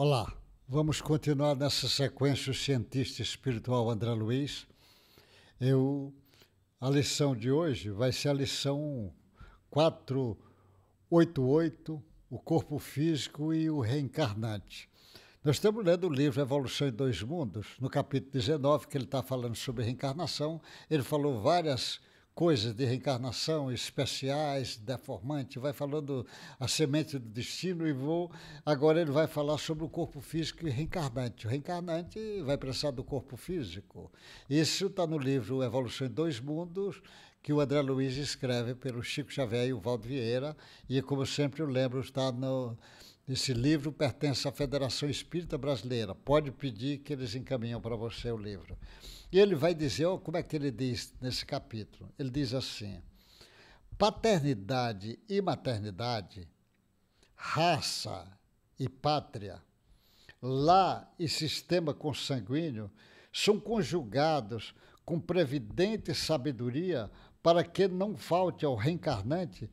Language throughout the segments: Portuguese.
Olá, vamos continuar nessa sequência o cientista espiritual André Luiz. Eu, a lição de hoje vai ser a lição 488, o corpo físico e o reencarnante. Nós estamos lendo o livro Evolução em Dois Mundos, no capítulo 19, que ele está falando sobre reencarnação. Ele falou várias coisas de reencarnação, especiais, deformante, vai falando a semente do destino e vou. Agora ele vai falar sobre o corpo físico e reencarnante. O reencarnante vai precisar do corpo físico. Isso está no livro Evolução em Dois Mundos, que o André Luiz escreve pelo Chico Xavier e o Valdo Vieira. E como sempre eu lembro, está no esse livro pertence à Federação Espírita Brasileira. Pode pedir que eles encaminhem para você o livro. E ele vai dizer, oh, como é que ele diz nesse capítulo? Ele diz assim: paternidade e maternidade, raça e pátria, lá e sistema consanguíneo são conjugados com previdente sabedoria para que não falte ao reencarnante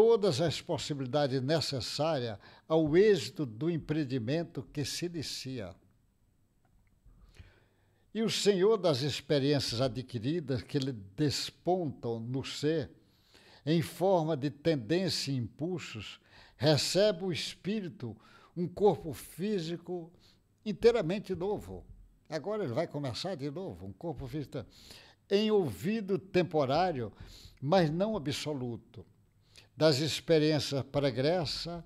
todas as possibilidades necessárias ao êxito do empreendimento que se inicia. E o Senhor das experiências adquiridas que lhe despontam no ser, em forma de tendência e impulsos, recebe o espírito, um corpo físico inteiramente novo. Agora ele vai começar de novo, um corpo físico em ouvido temporário, mas não absoluto das experiências pregressa,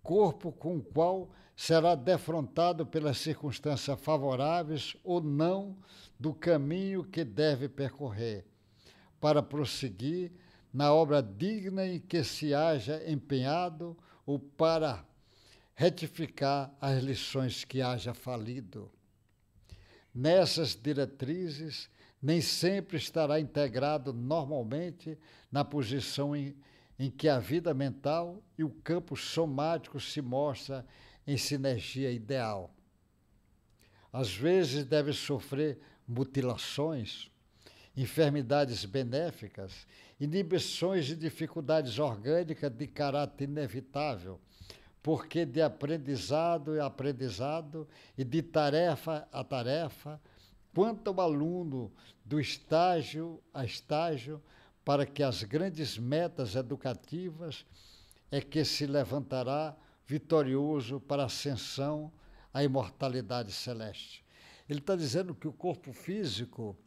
corpo com o qual será defrontado pelas circunstâncias favoráveis ou não do caminho que deve percorrer, para prosseguir na obra digna em que se haja empenhado ou para retificar as lições que haja falido. Nessas diretrizes, nem sempre estará integrado normalmente na posição em em que a vida mental e o campo somático se mostram em sinergia ideal. Às vezes deve sofrer mutilações, enfermidades benéficas, inibições e dificuldades orgânicas de caráter inevitável, porque de aprendizado a aprendizado e de tarefa a tarefa, quanto o aluno do estágio a estágio para que as grandes metas educativas é que se levantará vitorioso para a ascensão à imortalidade celeste. Ele está dizendo que o corpo físico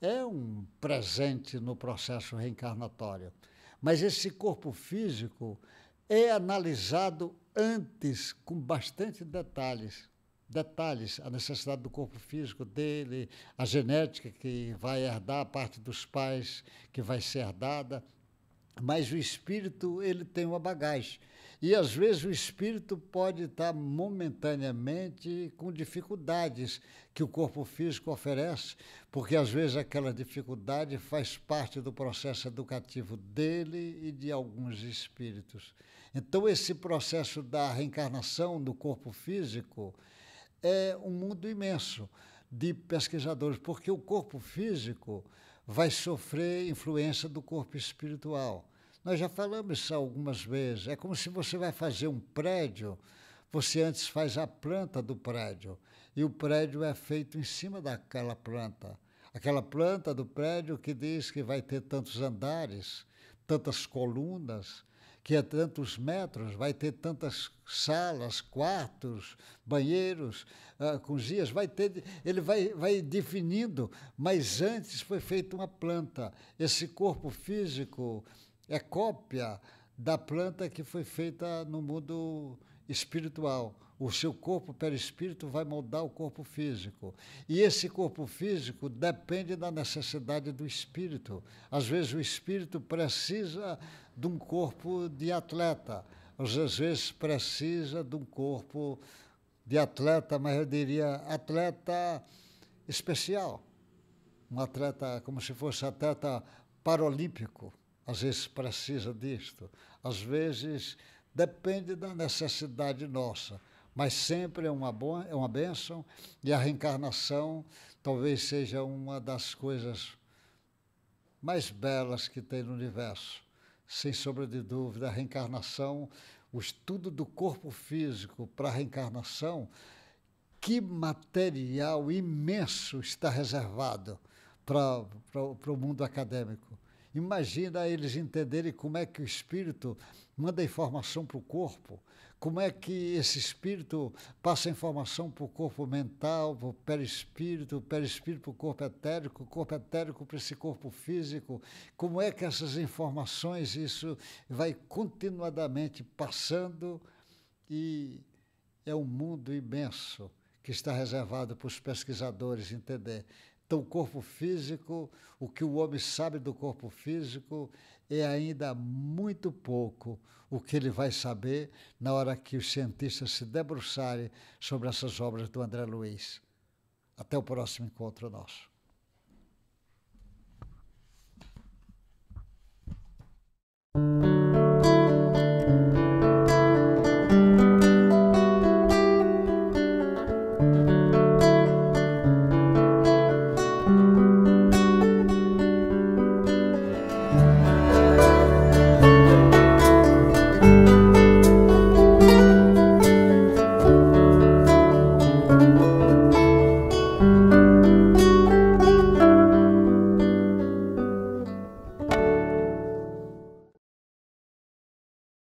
é um presente no processo reencarnatório, mas esse corpo físico é analisado antes com bastante detalhes detalhes, a necessidade do corpo físico dele, a genética que vai herdar, a parte dos pais que vai ser herdada, mas o espírito ele tem uma bagagem. E às vezes o espírito pode estar momentaneamente com dificuldades que o corpo físico oferece, porque às vezes aquela dificuldade faz parte do processo educativo dele e de alguns espíritos. Então, esse processo da reencarnação do corpo físico é um mundo imenso de pesquisadores, porque o corpo físico vai sofrer influência do corpo espiritual. Nós já falamos isso algumas vezes. É como se você vai fazer um prédio, você antes faz a planta do prédio e o prédio é feito em cima daquela planta. Aquela planta do prédio que diz que vai ter tantos andares, tantas colunas, que é tantos metros, vai ter tantas salas, quartos, banheiros, uh, ah, cozinhas, vai ter, ele vai, vai definindo, mas antes foi feita uma planta. Esse corpo físico é cópia da planta que foi feita no mundo espiritual. O seu corpo perispírito vai moldar o corpo físico. E esse corpo físico depende da necessidade do espírito. Às vezes o espírito precisa de um corpo de atleta, às vezes precisa de um corpo de atleta, mas eu diria atleta especial. Um atleta como se fosse atleta paralímpico. Às vezes precisa disto. Às vezes Depende da necessidade nossa, mas sempre é uma, boa, é uma bênção e a reencarnação talvez seja uma das coisas mais belas que tem no universo. Sem sombra de dúvida, a reencarnação, o estudo do corpo físico para a reencarnação, que material imenso está reservado para, para, para o mundo acadêmico. Imagina eles entenderem como é que o espírito manda informação para o corpo, como é que esse espírito passa informação para o corpo mental, para o perispírito, o perispírito para o corpo etérico, o corpo etérico para esse corpo físico, como é que essas informações, isso vai continuadamente passando e é um mundo imenso que está reservado para os pesquisadores entender. Então, o corpo físico, o que o homem sabe do corpo físico, é ainda muito pouco o que ele vai saber na hora que os cientistas se debruçarem sobre essas obras do André Luiz. Até o próximo encontro nosso.